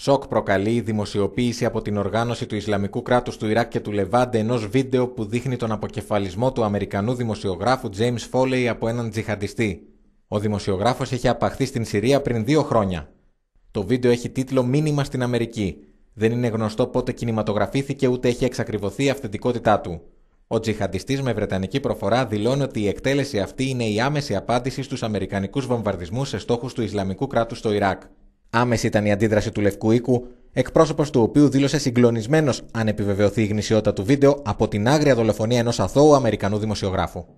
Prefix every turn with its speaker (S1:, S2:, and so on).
S1: Σοκ προκαλεί η δημοσιοποίηση από την οργάνωση του Ισλαμικού κράτους του Ιράκ και του Λεβάντε ενός βίντεο που δείχνει τον αποκεφαλισμό του Αμερικανού δημοσιογράφου James Foley από έναν τζιχαντιστή. Ο δημοσιογράφος έχει απαχθεί στην Συρία πριν δύο χρόνια. Το βίντεο έχει τίτλο «Μήνυμα στην Αμερική». Δεν είναι γνωστό πότε κινηματογραφήθηκε ούτε έχει εξακριβωθεί η αυθεντικότητά του. Ο τζιχαντιστής με βρετανική προφορά δηλώνει ότι η εκτέλεση αυτή είναι η άμεση απάντηση στους Αμερικανικούς βομβαρδισμούς σε στόχους του Ισλαμικού κράτους στο Ιράκ. Άμεση ήταν η αντίδραση του Λευκού Οίκου, εκπρόσωπος του οποίου δήλωσε συγκλονισμένος αν επιβεβαιωθεί η γνησιότητα του βίντεο από την άγρια δολοφονία ενός αθώου Αμερικανού δημοσιογράφου.